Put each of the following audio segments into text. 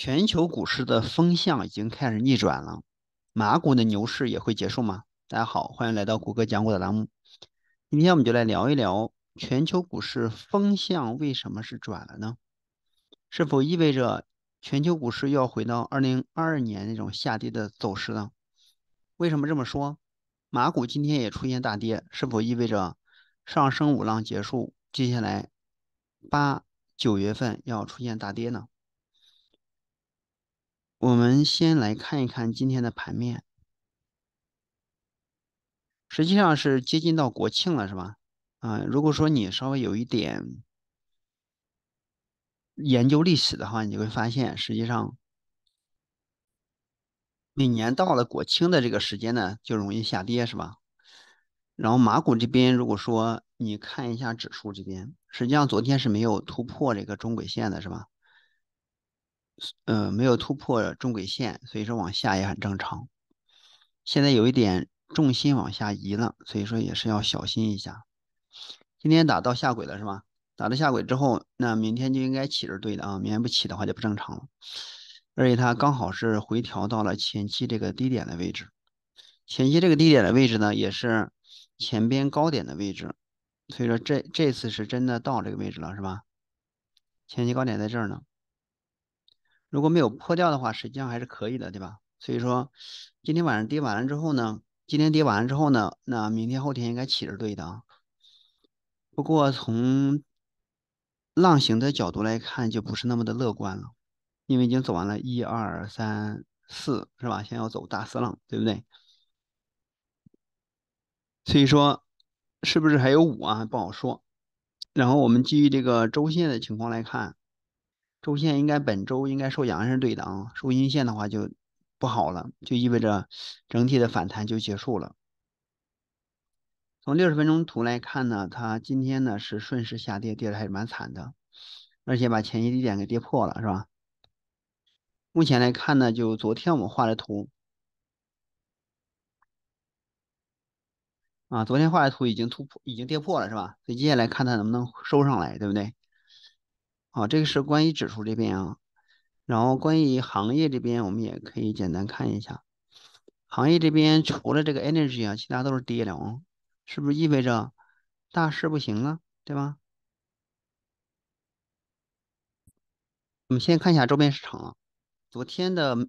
全球股市的风向已经开始逆转了，马股的牛市也会结束吗？大家好，欢迎来到谷歌讲股的栏目。今天我们就来聊一聊全球股市风向为什么是转了呢？是否意味着全球股市要回到2022年那种下跌的走势呢？为什么这么说？马股今天也出现大跌，是否意味着上升五浪结束，接下来八九月份要出现大跌呢？我们先来看一看今天的盘面，实际上是接近到国庆了，是吧？啊，如果说你稍微有一点研究历史的话，你会发现，实际上每年到了国庆的这个时间呢，就容易下跌，是吧？然后，马股这边，如果说你看一下指数这边，实际上昨天是没有突破这个中轨线的，是吧？呃，没有突破中轨线，所以说往下也很正常。现在有一点重心往下移了，所以说也是要小心一下。今天打到下轨了是吧？打到下轨之后，那明天就应该起是对的啊。明天不起的话就不正常了。而且它刚好是回调到了前期这个低点的位置，前期这个低点的位置呢，也是前边高点的位置，所以说这这次是真的到这个位置了是吧？前期高点在这儿呢。如果没有破掉的话，实际上还是可以的，对吧？所以说，今天晚上跌完了之后呢，今天跌完了之后呢，那明天后天应该起着对的。啊。不过从浪形的角度来看，就不是那么的乐观了，因为已经走完了一二三四，是吧？现在要走大四浪，对不对？所以说，是不是还有五啊？不好说。然后我们基于这个周线的情况来看。周线应该本周应该收阳是对的啊，收阴线的话就不好了，就意味着整体的反弹就结束了。从六十分钟图来看呢，它今天呢是顺势下跌，跌的还是蛮惨的，而且把前期低点给跌破了，是吧？目前来看呢，就昨天我们画的图，啊，昨天画的图已经突破，已经跌破了，是吧？所以接下来看它能不能收上来，对不对？啊，这个是关于指数这边啊，然后关于行业这边，我们也可以简单看一下。行业这边除了这个 energy 啊，其他都是跌的啊，是不是意味着大势不行了？对吧？我们先看一下周边市场啊，昨天的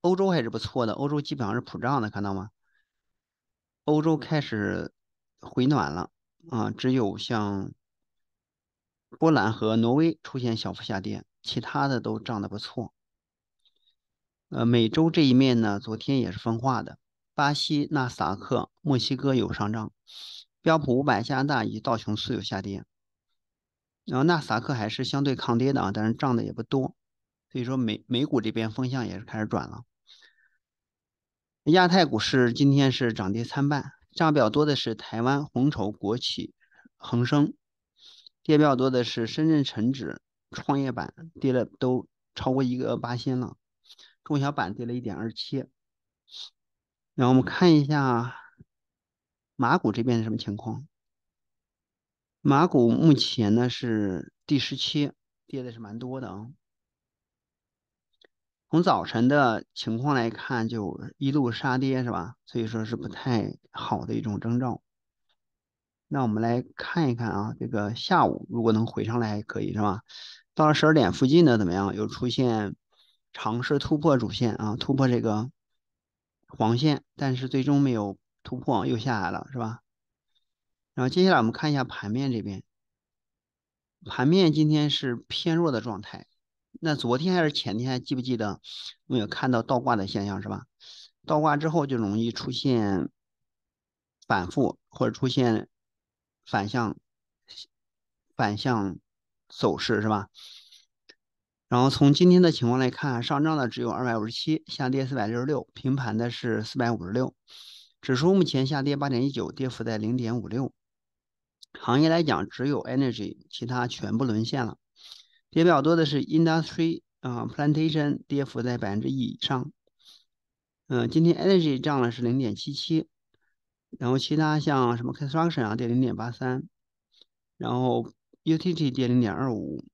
欧洲还是不错的，欧洲基本上是普涨的，看到吗？欧洲开始回暖了啊，只有像。波兰和挪威出现小幅下跌，其他的都涨得不错。呃，美洲这一面呢，昨天也是分化的，巴西纳斯达克、墨西哥有上涨，标普五百、加拿大以及道琼斯有下跌。然后纳斯达克还是相对抗跌的啊，但是涨的也不多。所以说美美股这边风向也是开始转了。亚太股市今天是涨跌参半，涨比较多的是台湾红筹国企恒生。跌比较多的是深圳成指、创业板跌了都超过一个八仙了，中小板跌了一点二七。然后我们看一下，马股这边什么情况？马股目前呢是第十七，跌的是蛮多的啊。从早晨的情况来看，就一路杀跌是吧？所以说是不太好的一种征兆。那我们来看一看啊，这个下午如果能回上来还可以是吧？到了十二点附近的怎么样？又出现尝试突破主线啊，突破这个黄线，但是最终没有突破，又下来了是吧？然后接下来我们看一下盘面这边，盘面今天是偏弱的状态。那昨天还是前天，还记不记得？我们有看到倒挂的现象是吧？倒挂之后就容易出现反复或者出现。反向，反向走势是吧？然后从今天的情况来看，上涨的只有二百五十七，下跌四百六十六，平盘的是四百五十六。指数目前下跌八点一九，跌幅在零点五六。行业来讲，只有 Energy 其他全部沦陷了。跌比较多的是 Industry，啊 p l a n t a t i o n 跌幅在百分之一以上。嗯，今天 Energy 涨了是零点七七。然后其他像什么 k t r t i o n 啊跌零点八三，然后 Utt 跌零点二五，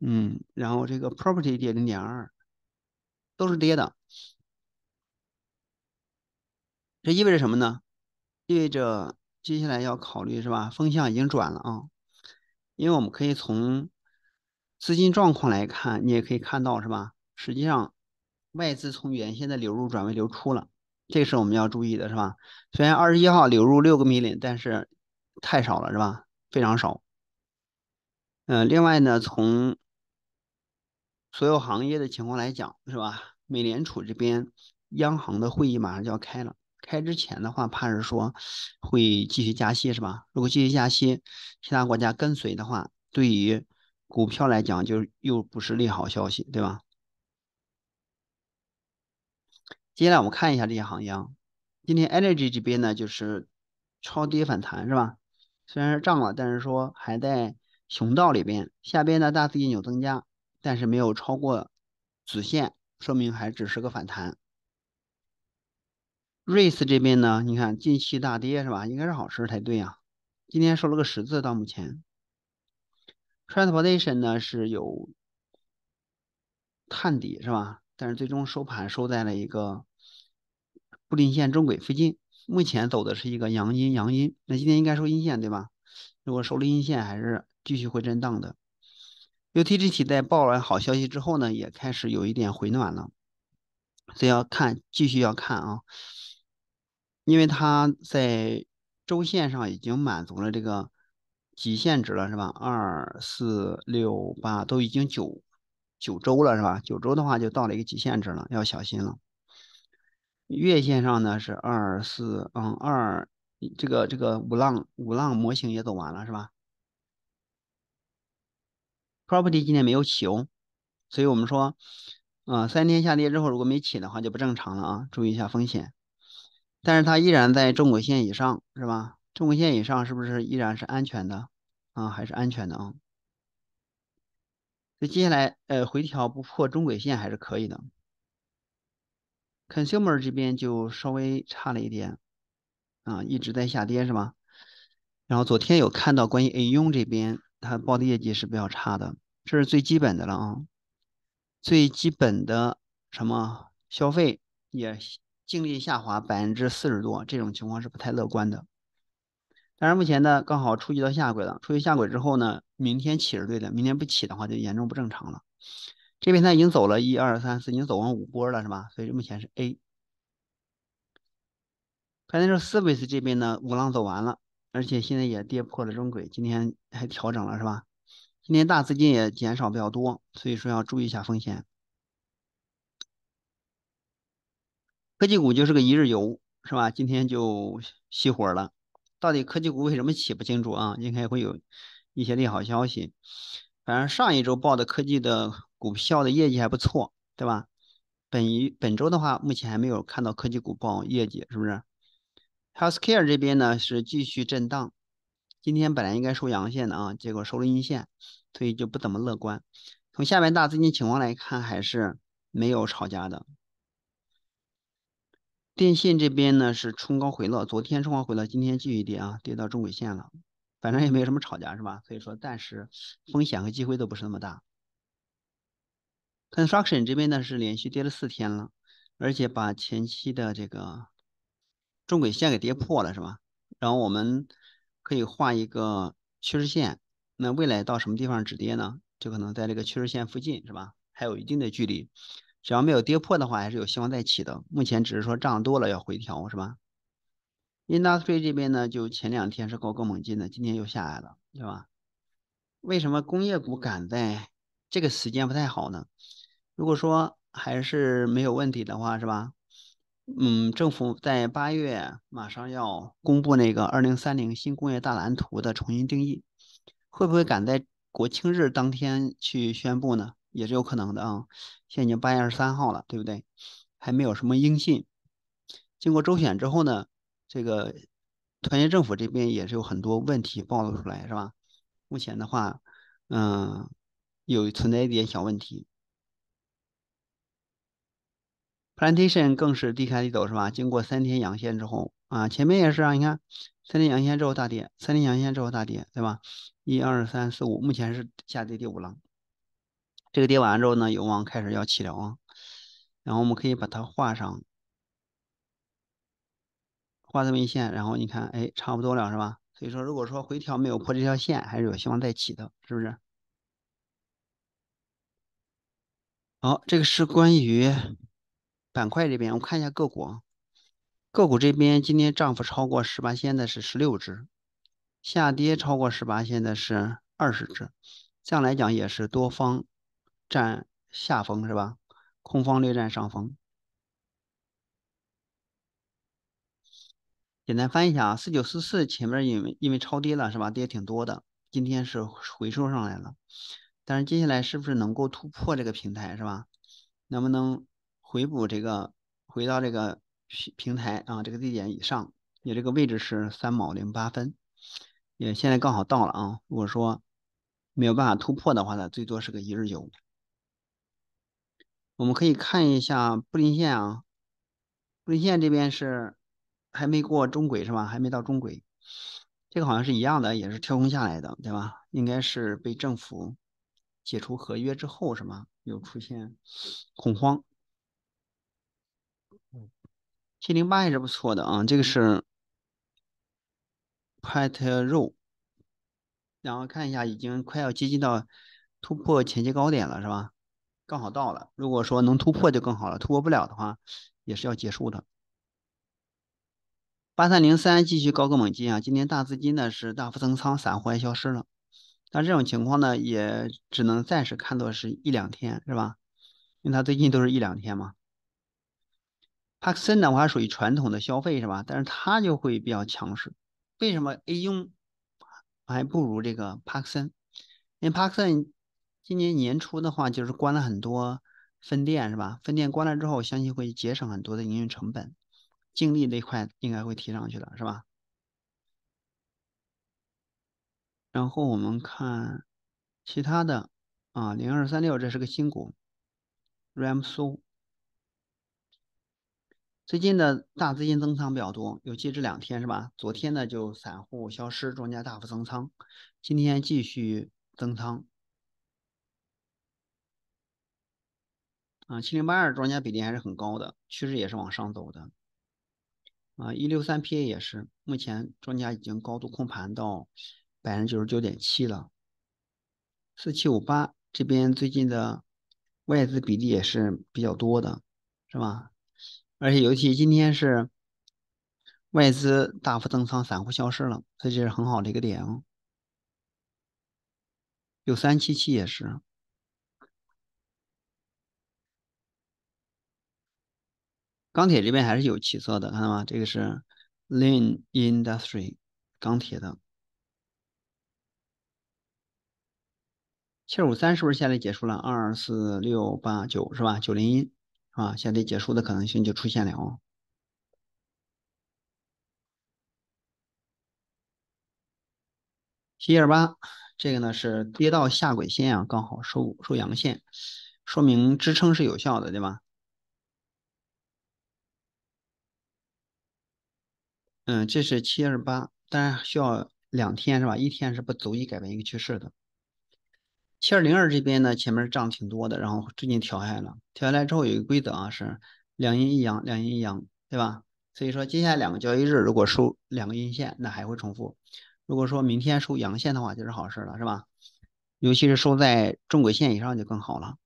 嗯，然后这个 Property 跌零点二，都是跌的。这意味着什么呢？意味着接下来要考虑是吧？风向已经转了啊，因为我们可以从资金状况来看，你也可以看到是吧？实际上外资从原先的流入转为流出了。这是我们要注意的，是吧？虽然二十一号流入六个 million，但是太少了，是吧？非常少。嗯，另外呢，从所有行业的情况来讲，是吧？美联储这边央行的会议马上就要开了，开之前的话，怕是说会继续加息，是吧？如果继续加息，其他国家跟随的话，对于股票来讲，就又不是利好消息，对吧？接下来我们看一下这些行业，今天 Energy 这边呢就是超跌反弹是吧？虽然是涨了，但是说还在熊道里边，下边呢，大资金有增加，但是没有超过子线，说明还只是个反弹。Rice 这边呢，你看近期大跌是吧？应该是好事才对啊，今天收了个十字到目前。Transportation 呢是有探底是吧？但是最终收盘收在了一个布林线中轨附近，目前走的是一个阳阴阳阴，那今天应该收阴线对吧？如果收了阴线，还是继续会震荡的。U T G 体在报完好消息之后呢，也开始有一点回暖了，所以要看继续要看啊，因为它在周线上已经满足了这个极限值了，是吧？二四六八都已经九。九周了是吧？九周的话就到了一个极限值了，要小心了。月线上呢是二四嗯二，这个这个五浪五浪模型也走完了是吧？Property 今天没有起哦，所以我们说，啊三天下跌之后如果没起的话就不正常了啊，注意一下风险。但是它依然在中轨线以上是吧？中轨线以上是不是依然是安全的啊？还是安全的啊？接下来，呃，回调不破中轨线还是可以的。Consumer 这边就稍微差了一点，啊，一直在下跌是吧？然后昨天有看到关于 A 用这边，它报的业绩是比较差的，这是最基本的了啊。最基本的什么消费也净利下滑百分之四十多，这种情况是不太乐观的。但是目前呢，刚好触及到下轨了。触及下轨之后呢，明天起是对的。明天不起的话，就严重不正常了。这边它已经走了一二三四，已经走完五波了，是吧？所以目前是 A。p a n a s r v i c e 这边呢，五浪走完了，而且现在也跌破了中轨，今天还调整了，是吧？今天大资金也减少比较多，所以说要注意一下风险。科技股就是个一日游，是吧？今天就熄火了。到底科技股为什么起不清楚啊？应该会有一些利好消息。反正上一周报的科技的股票的业绩还不错，对吧？本一本周的话，目前还没有看到科技股报业绩，是不是？Healthcare 这边呢是继续震荡，今天本来应该收阳线的啊，结果收了阴线，所以就不怎么乐观。从下面大资金情况来看，还是没有吵家的。电信这边呢是冲高回落，昨天冲高回落，今天继续跌啊，跌到中轨线了。反正也没有什么吵架，是吧？所以说暂时风险和机会都不是那么大。Construction 这边呢是连续跌了四天了，而且把前期的这个中轨线给跌破了，是吧？然后我们可以画一个趋势线，那未来到什么地方止跌呢？就可能在这个趋势线附近，是吧？还有一定的距离。只要没有跌破的话，还是有希望再起的。目前只是说涨多了要回调是吧？Industry 这边呢，就前两天是高歌猛进的，今天又下来了，对吧？为什么工业股赶在这个时间不太好呢？如果说还是没有问题的话，是吧？嗯，政府在八月马上要公布那个二零三零新工业大蓝图的重新定义，会不会赶在国庆日当天去宣布呢？也是有可能的啊，现在已经八月二十三号了，对不对？还没有什么音信。经过周选之后呢，这个团结政府这边也是有很多问题暴露出来，是吧？目前的话，嗯，有存在一点小问题。Plantation 更是低开低走，是吧？经过三天阳线之后啊，前面也是啊，你看三天阳线之后大跌，三天阳线之后大跌，对吧？一二三四五，目前是下跌第五浪。这个跌完之后呢，有望开始要起了啊，然后我们可以把它画上，画这么一线，然后你看，哎，差不多了是吧？所以说，如果说回调没有破这条线，还是有希望再起的，是不是？好，这个是关于板块这边，我看一下个股，个股这边今天涨幅超过十八线的是十六只，下跌超过十八线的是二十只，这样来讲也是多方。占下风是吧？空方略占上风。简单翻一下啊，四九四四前面因为因为超跌了是吧？跌挺多的，今天是回收上来了。但是接下来是不是能够突破这个平台是吧？能不能回补这个回到这个平平台啊？这个地点以上，你这个位置是三毛零八分，也现在刚好到了啊。如果说没有办法突破的话呢，最多是个一日游。我们可以看一下布林线啊，布林线这边是还没过中轨是吧？还没到中轨，这个好像是一样的，也是跳空下来的，对吧？应该是被政府解除合约之后，是吗？又出现恐慌？七零八还是不错的啊，这个是 pet 肉，然后看一下已经快要接近到突破前期高点了是吧？刚好到了，如果说能突破就更好了，突破不了的话也是要结束的。八三零三继续高歌猛进啊！今天大资金呢是大幅增仓，散户也消失了，但这种情况呢也只能暂时看作是一两天，是吧？因为它最近都是一两天嘛。帕克森呢，我还属于传统的消费，是吧？但是它就会比较强势，为什么 A 用还不如这个帕克森？因为帕克森。今年年初的话，就是关了很多分店，是吧？分店关了之后，相信会节省很多的营运成本，净利那块应该会提上去的，是吧？然后我们看其他的，啊，零二三六这是个新股，RAMSO，最近的大资金增仓比较多，尤其这两天是吧？昨天呢就散户消失，庄家大幅增仓，今天继续增仓。啊，七零八二庄家比例还是很高的，趋势也是往上走的。啊，一六三 PA 也是，目前庄家已经高度控盘到百分之九十九点七了。四七五八这边最近的外资比例也是比较多的，是吧？而且尤其今天是外资大幅增仓，散户消失了，这就是很好的一个点哦。六三七七也是。钢铁这边还是有起色的，看到吗？这个是 l e a n Industry 钢铁的，七五三是不是下跌结束了？二四六八九是吧？九零一啊，下跌结束的可能性就出现了哦。七二八，这个呢是跌到下轨线啊，刚好收收阳线，说明支撑是有效的，对吧？嗯，这是七二八，当然需要两天是吧？一天是不足以改变一个趋势的。七二零二这边呢，前面涨挺多的，然后最近调下来了。调下来之后有一个规则啊，是两阴一阳，两阴一阳，对吧？所以说接下来两个交易日如果收两个阴线，那还会重复。如果说明天收阳线的话，就是好事了，是吧？尤其是收在中轨线以上就更好了。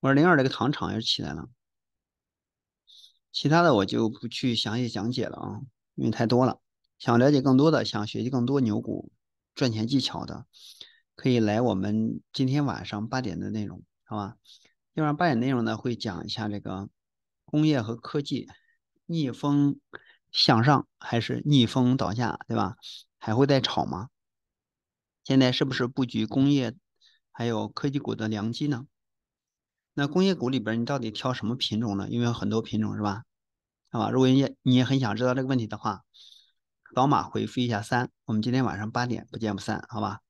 我说零二这个糖厂也起来了。其他的我就不去详细讲解了啊，因为太多了。想了解更多的，想学习更多牛股赚钱技巧的，可以来我们今天晚上八点的内容，好吧？今晚上八点内容呢，会讲一下这个工业和科技逆风向上还是逆风倒下，对吧？还会再炒吗？现在是不是布局工业还有科技股的良机呢？那工业股里边，你到底挑什么品种呢？因为有很多品种是吧？好吧，如果你也你也很想知道这个问题的话，扫码回复一下三，我们今天晚上八点不见不散，好吧？